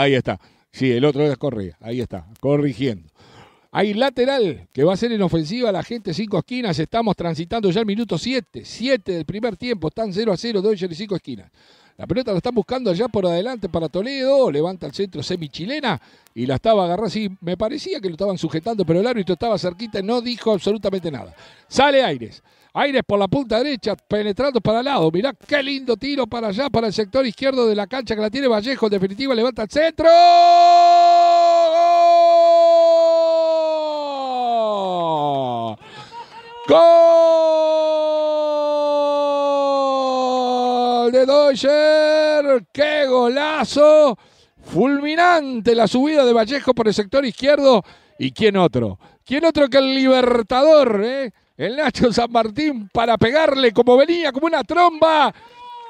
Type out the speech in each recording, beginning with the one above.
Ahí está. Sí, el otro es Correa. Ahí está, corrigiendo. Hay lateral que va a ser en ofensiva la gente cinco esquinas. Estamos transitando ya el minuto siete. Siete del primer tiempo. Están 0 a 0 Dos y cinco esquinas. La pelota la están buscando allá por adelante para Toledo. Levanta el centro semichilena y la estaba agarrando. Sí, me parecía que lo estaban sujetando, pero el árbitro estaba cerquita. No dijo absolutamente nada. Sale Aires. Aires por la punta derecha, penetrando para el lado. Mirá qué lindo tiro para allá, para el sector izquierdo de la cancha que la tiene Vallejo. En definitiva, levanta el centro. ¡Gol! De Deutscher! ¡Qué golazo! Fulminante la subida de Vallejo por el sector izquierdo. ¿Y quién otro? ¿Quién otro que el Libertador, eh? El Nacho San Martín para pegarle como venía, como una tromba.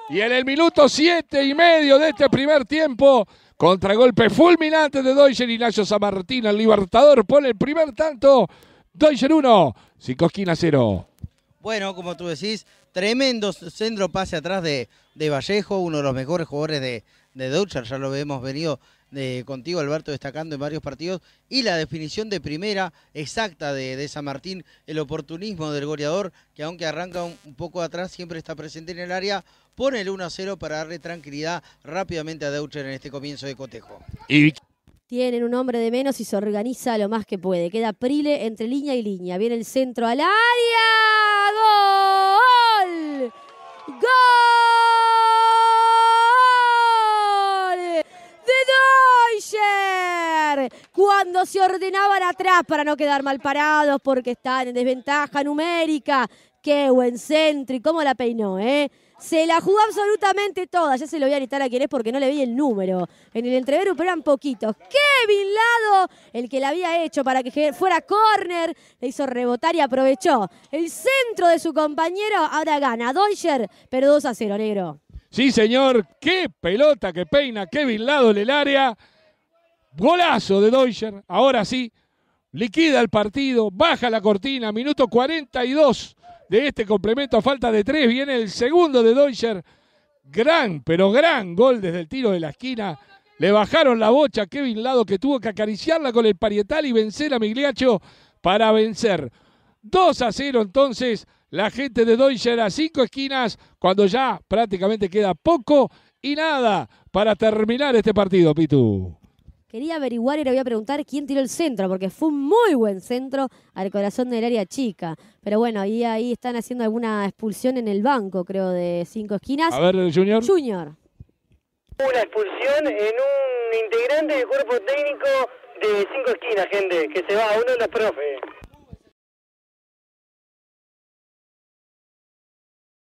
Y en el minuto siete y medio de este primer tiempo, contragolpe fulminante de Deutscher y Nacho San Martín, el Libertador, por el primer tanto. Deutscher 1, Sikoskina 0. Bueno, como tú decís, tremendo centro pase atrás de, Vallejo, uno de los mejores jugadores de, Deutscher, ya lo hemos venido eh, contigo, Alberto, destacando en varios partidos. Y la definición de primera exacta de, San Martín, el oportunismo del goleador, que aunque arranca un, poco atrás, siempre está presente en el área, pone el 1-0 para darle tranquilidad rápidamente a Deutscher en este comienzo de cotejo. Tienen un hombre de menos y se organiza lo más que puede. Queda Prile entre línea y línea. Viene el centro al área gol. Gol de Deutscher. Cuando se ordenaban atrás para no quedar mal parados porque están en desventaja numérica. Qué buen centro! ¿Y cómo la peinó, ¿eh? Se la jugó absolutamente toda. Ya se lo voy a gritar a querer porque no le vi el número. En el entrevero, pero eran poquitos. ¡Qué Lado, el que la había hecho para que fuera córner, le hizo rebotar y aprovechó. El centro de su compañero ahora gana. Deutscher, pero 2 a 0, negro. Sí, señor. Qué pelota que peina Kevin Lado en el área. Golazo de Deutscher. Ahora sí, liquida el partido, baja la cortina, minuto 42 de este complemento a falta de tres. Viene el segundo de Deutscher. Gran, pero gran gol desde el tiro de la esquina. Le bajaron la bocha a Kevin Lado que tuvo que acariciarla con el parietal y vencer a Migliacho para vencer. 2 a 0 entonces la gente de Deutscher a cinco esquinas cuando ya prácticamente queda poco y nada para terminar este partido, Pitu. Quería averiguar y le voy a preguntar quién tiró el centro, porque fue un muy buen centro al corazón del área chica. Pero bueno, ahí, ahí están haciendo alguna expulsión en el banco, creo, de cinco esquinas. A ver, Junior. Junior. Una expulsión en un integrante del cuerpo técnico de cinco esquinas, gente, que se va a uno de los profes.